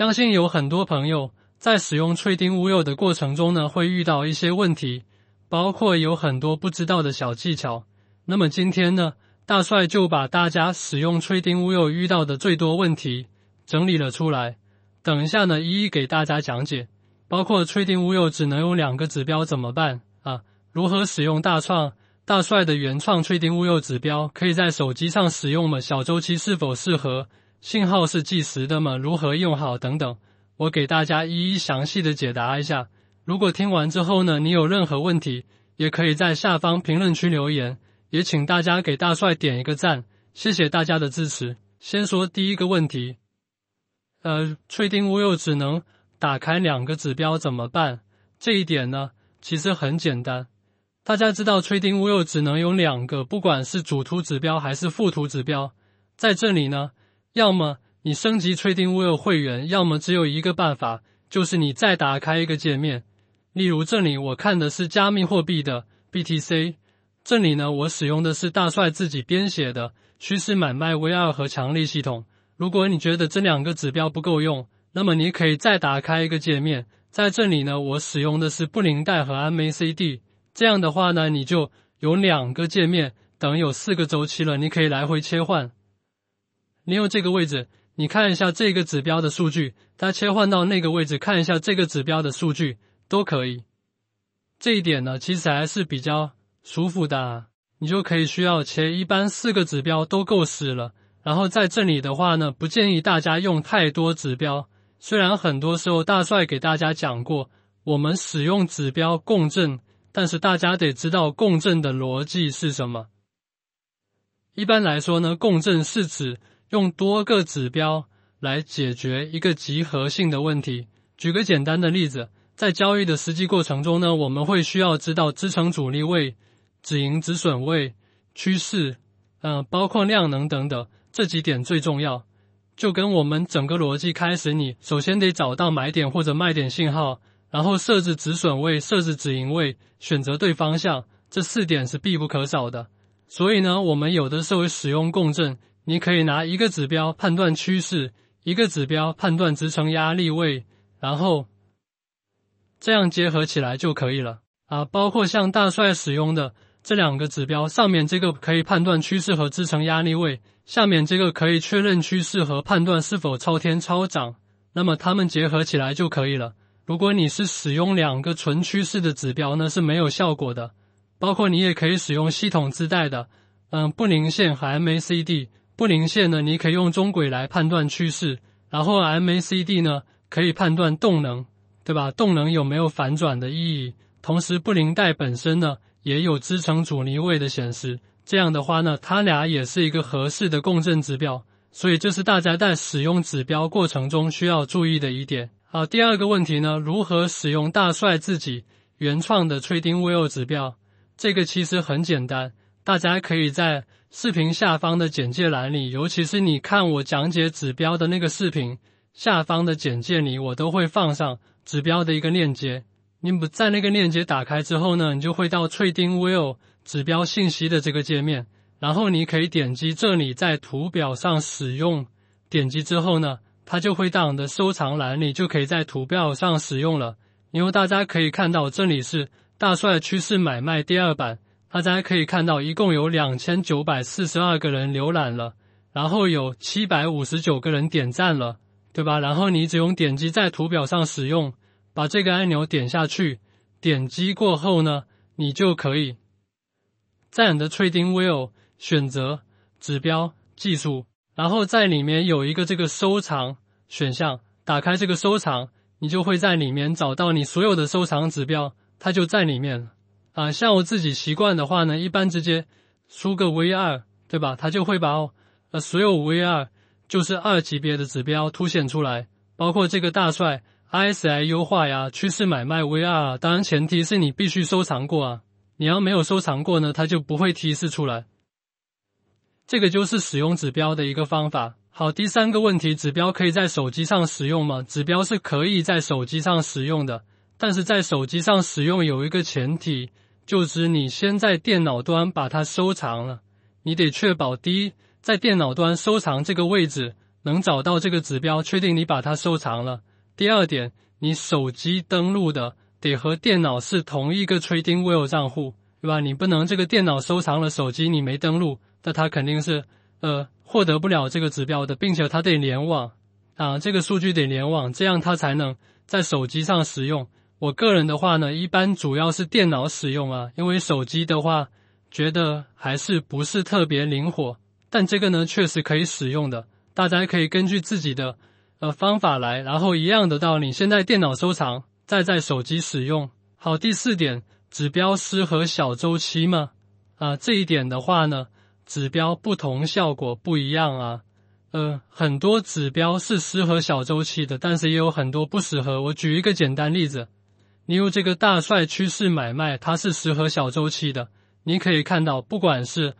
相信有很多朋友在使用翠丁乌柚的过程中呢，会遇到一些问题，包括有很多不知道的小技巧。那么今天呢，大帅就把大家使用翠丁乌柚遇到的最多问题整理了出来，等一下呢，一一给大家讲解。包括翠丁乌柚只能用两个指标怎么办啊？如何使用大创大帅的原创翠丁乌柚指标可以在手机上使用吗？小周期是否适合？信号是计时的吗？如何用好？等等，我给大家一一详细的解答一下。如果听完之后呢，你有任何问题，也可以在下方评论区留言。也请大家给大帅点一个赞，谢谢大家的支持。先说第一个问题，呃，翠丁屋又只能打开两个指标怎么办？这一点呢，其实很简单。大家知道翠丁屋又只能有两个，不管是主图指标还是副图指标，在这里呢。要么你升级 t r a d i n g w i e l 会员，要么只有一个办法，就是你再打开一个界面。例如这里我看的是加密货币的 BTC，这里呢我使用的是大帅自己编写的趋势买卖 VR 和强力系统。如果你觉得这两个指标不够用，那么你可以再打开一个界面，在这里呢我使用的是布林带和 MACD。这样的话呢你就有两个界面，等有四个周期了，你可以来回切换。你用这个位置，你看一下这个指标的数据；它切换到那个位置，看一下这个指标的数据，都可以。这一点呢，其实还是比较舒服的。你就可以需要，其实一般四个指标都够使了。然后在这里的话呢，不建议大家用太多指标。虽然很多时候大帅给大家讲过，我们使用指标共振，但是大家得知道共振的逻辑是什么。一般来说呢，共振是指。用多个指标来解决一个集合性的问题。举个简单的例子，在交易的实际过程中呢，我们会需要知道支撑、阻力位、止盈、止损位、趋势，嗯，包括量能等等，这几点最重要。就跟我们整个逻辑开始，你首先得找到买点或者卖点信号，然后设置止损位、设置止盈位、选择对方向，这四点是必不可少的。所以呢，我们有的时候使用共振。你可以拿一个指标判断趋势，一个指标判断支撑压力位，然后这样结合起来就可以了啊。包括像大帅使用的这两个指标，上面这个可以判断趋势和支撑压力位，下面这个可以确认趋势和判断是否超天超涨。那么它们结合起来就可以了。如果你是使用两个纯趋势的指标呢，是没有效果的。包括你也可以使用系统自带的，嗯，布林线和 MACD。布林线呢，你可以用中轨来判断趋势，然后 MACD 呢可以判断动能，对吧？动能有没有反转的意义？同时，布林带本身呢也有支撑、阻尼位的显示，这样的话呢，它俩也是一个合适的共振指标。所以，这是大家在使用指标过程中需要注意的一点。好，第二个问题呢，如何使用大帅自己原创的 Trading w i l l 指标？这个其实很简单。大家可以在视频下方的简介栏里，尤其是你看我讲解指标的那个视频下方的简介里，我都会放上指标的一个链接。你不在那个链接打开之后呢，你就会到翠丁 Will 指标信息的这个界面，然后你可以点击这里，在图表上使用。点击之后呢，它就会到你的收藏栏里，就可以在图表上使用了。因为大家可以看到，这里是大帅趋势买卖第二版。大家可以看到，一共有两千九百四十二个人浏览了，然后有七百五十九个人点赞了，对吧？然后你只用点击在图表上使用，把这个按钮点下去，点击过后呢，你就可以在你的 TradingView 选择指标技术，然后在里面有一个这个收藏选项，打开这个收藏，你就会在里面找到你所有的收藏指标，它就在里面。啊，像我自己习惯的话呢，一般直接输个 V 二，对吧？它就会把呃所有 V 二就是二级别的指标凸显出来，包括这个大帅 ISI 优化呀、趋势买卖 V 二，当然前提是你必须收藏过啊。你要没有收藏过呢，它就不会提示出来。这个就是使用指标的一个方法。好，第三个问题，指标可以在手机上使用吗？指标是可以在手机上使用的。但是在手机上使用有一个前提，就是你先在电脑端把它收藏了。你得确保第一，在电脑端收藏这个位置能找到这个指标，确定你把它收藏了。第二点，你手机登录的得和电脑是同一个 TradingView 账户，对吧？你不能这个电脑收藏了，手机你没登录，那它肯定是呃获得不了这个指标的，并且它得联网啊，这个数据得联网，这样它才能在手机上使用。我个人的话呢，一般主要是电脑使用啊，因为手机的话，觉得还是不是特别灵活。但这个呢，确实可以使用的，大家可以根据自己的呃方法来，然后一样的道理。现在电脑收藏，再在手机使用。好，第四点，指标适合小周期吗？啊，这一点的话呢，指标不同效果不一样啊。呃，很多指标是适合小周期的，但是也有很多不适合。我举一个简单例子。因为这个大帅趋势买卖，它是适合小周期的。你可以看到，不管是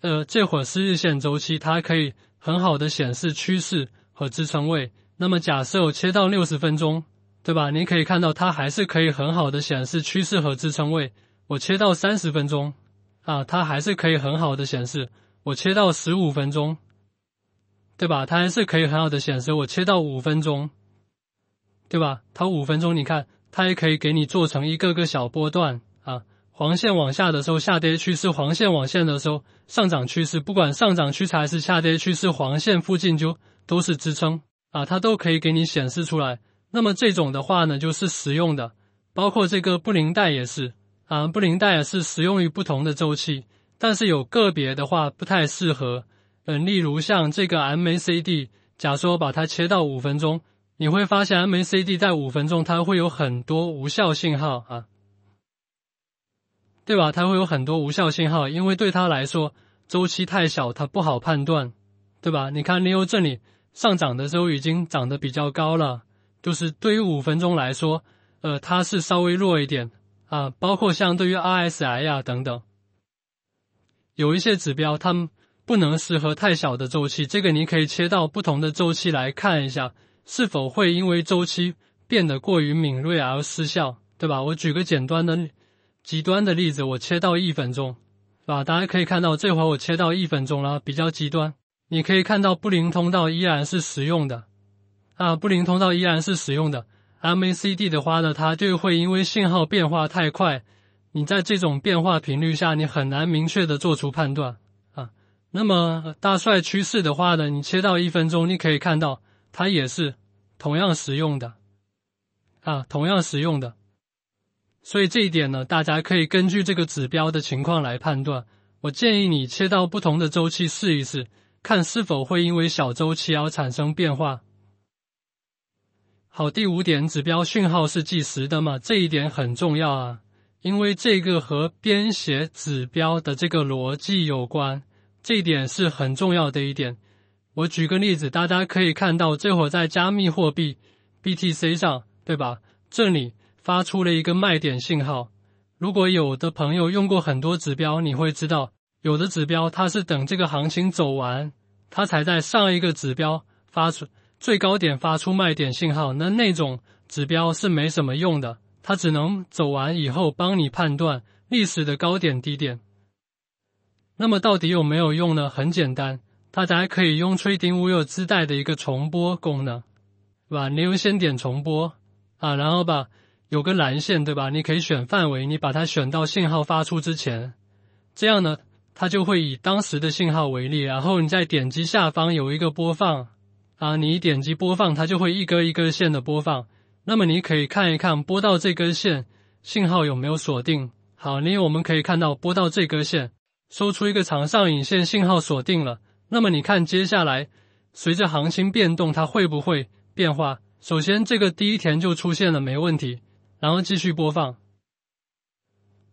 呃，这会儿是日线周期，它可以很好的显示趋势和支撑位。那么假设我切到六十分钟，对吧？你可以看到它还是可以很好的显示趋势和支撑位。我切到三十分钟，啊，它还是可以很好的显示。我切到十五分钟，对吧？它还是可以很好的显示。我切到五分钟，对吧？它五分钟，你看。它也可以给你做成一个个小波段啊，黄线往下的时候下跌趋势，黄线往线的时候上涨趋势，不管上涨趋势还是下跌趋势，黄线附近就都是支撑啊，它都可以给你显示出来。那么这种的话呢，就是实用的，包括这个布林带也是啊，布林带也是适用于不同的周期，但是有个别的话不太适合，嗯，例如像这个 MACD，假说把它切到五分钟。你会发现 MACD 在五分钟，它会有很多无效信号啊，对吧？它会有很多无效信号，因为对它来说周期太小，它不好判断，对吧？你看，Leo 这里上涨的时候已经涨得比较高了，就是对于五分钟来说，呃，它是稍微弱一点啊。包括像对于 RSI 呀等等，有一些指标，它们不能适合太小的周期。这个你可以切到不同的周期来看一下。是否会因为周期变得过于敏锐而失效，对吧？我举个简单的、极端的例子，我切到一分钟，对吧？大家可以看到，这会我切到一分钟了，比较极端。你可以看到布林通道依然是使用的，啊，布林通道依然是使用的。MACD 的话呢，它就会因为信号变化太快，你在这种变化频率下，你很难明确的做出判断啊。那么大帅趋势的话呢，你切到一分钟，你可以看到。它也是同样实用的啊，同样实用的。所以这一点呢，大家可以根据这个指标的情况来判断。我建议你切到不同的周期试一试，看是否会因为小周期而产生变化。好，第五点，指标讯号是计时的嘛？这一点很重要啊，因为这个和编写指标的这个逻辑有关，这一点是很重要的一点。我举个例子，大家可以看到，这会儿在加密货币 BTC 上，对吧？这里发出了一个卖点信号。如果有的朋友用过很多指标，你会知道，有的指标它是等这个行情走完，它才在上一个指标发出最高点发出卖点信号。那那种指标是没什么用的，它只能走完以后帮你判断历史的高点低点。那么到底有没有用呢？很简单。大家可以用吹顶五，有自带的一个重播功能，对吧？你优先点重播啊，然后吧，有个蓝线，对吧？你可以选范围，你把它选到信号发出之前，这样呢，它就会以当时的信号为例。然后你再点击下方有一个播放啊，你点击播放，它就会一根一根线的播放。那么你可以看一看，播到这根线信号有没有锁定？好，你我们可以看到，播到这根线，收出一个长上影线，信号锁定了。那么你看，接下来随着行情变动，它会不会变化？首先，这个第一天就出现了，没问题。然后继续播放。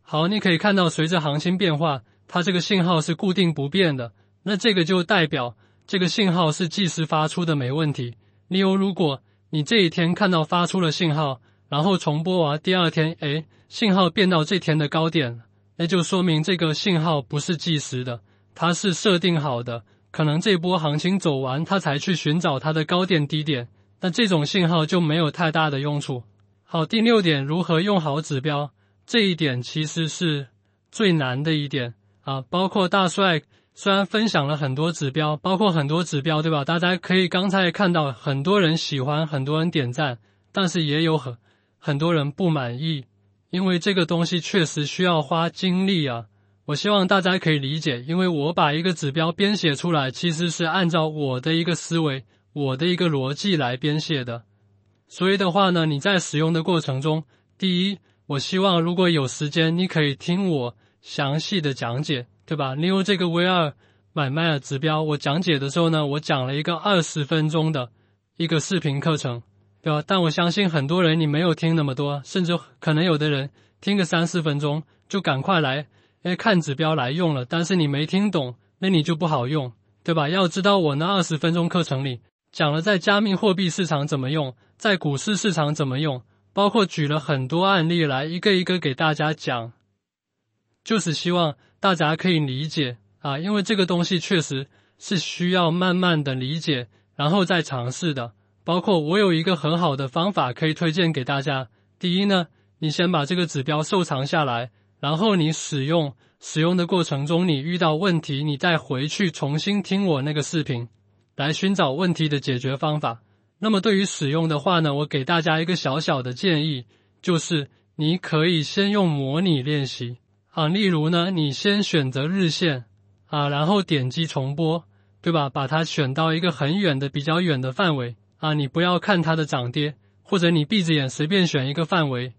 好，你可以看到，随着行情变化，它这个信号是固定不变的。那这个就代表这个信号是计时发出的，没问题。例如，如果你这一天看到发出了信号，然后重播完第二天，哎，信号变到这天的高点，那就说明这个信号不是计时的，它是设定好的。可能这波行情走完，他才去寻找它的高点低点，但这种信号就没有太大的用处。好，第六点，如何用好指标？这一点其实是最难的一点啊！包括大帅虽然分享了很多指标，包括很多指标，对吧？大家可以刚才看到很多人喜欢，很多人点赞，但是也有很很多人不满意，因为这个东西确实需要花精力啊。我希望大家可以理解，因为我把一个指标编写出来，其实是按照我的一个思维、我的一个逻辑来编写的。所以的话呢，你在使用的过程中，第一，我希望如果有时间，你可以听我详细的讲解，对吧？利用这个 V 二买卖的指标，我讲解的时候呢，我讲了一个二十分钟的一个视频课程，对吧？但我相信很多人你没有听那么多，甚至可能有的人听个三四分钟就赶快来。诶，看指标来用了，但是你没听懂，那你就不好用，对吧？要知道我那二十分钟课程里讲了，在加密货币市场怎么用，在股市市场怎么用，包括举了很多案例来一个一个给大家讲，就是希望大家可以理解啊，因为这个东西确实是需要慢慢的理解，然后再尝试的。包括我有一个很好的方法可以推荐给大家：第一呢，你先把这个指标收藏下来。然后你使用使用的过程中，你遇到问题，你再回去重新听我那个视频，来寻找问题的解决方法。那么对于使用的话呢，我给大家一个小小的建议，就是你可以先用模拟练习啊，例如呢，你先选择日线啊，然后点击重播，对吧？把它选到一个很远的比较远的范围啊，你不要看它的涨跌，或者你闭着眼随便选一个范围。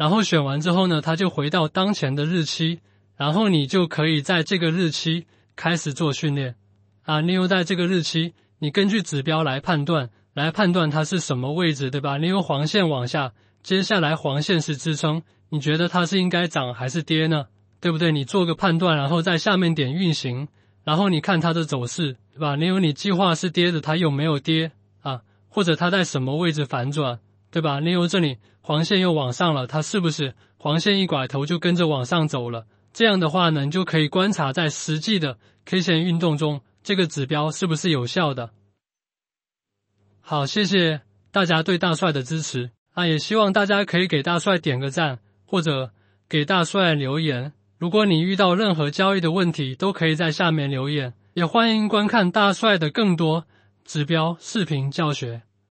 然后选完之后呢，它就回到当前的日期，然后你就可以在这个日期开始做训练，啊，利用在这个日期，你根据指标来判断，来判断它是什么位置，对吧？利用黄线往下，接下来黄线是支撑，你觉得它是应该涨还是跌呢？对不对？你做个判断，然后在下面点运行，然后你看它的走势，对吧？利用你计划是跌的，它有没有跌啊？或者它在什么位置反转？对吧？例如这里黄线又往上了，它是不是黄线一拐头就跟着往上走了？这样的话呢，你就可以观察在实际的 K 线运动中，这个指标是不是有效的？好，谢谢大家对大帅的支持啊！也希望大家可以给大帅点个赞，或者给大帅留言。如果你遇到任何交易的问题，都可以在下面留言，也欢迎观看大帅的更多指标视频教学。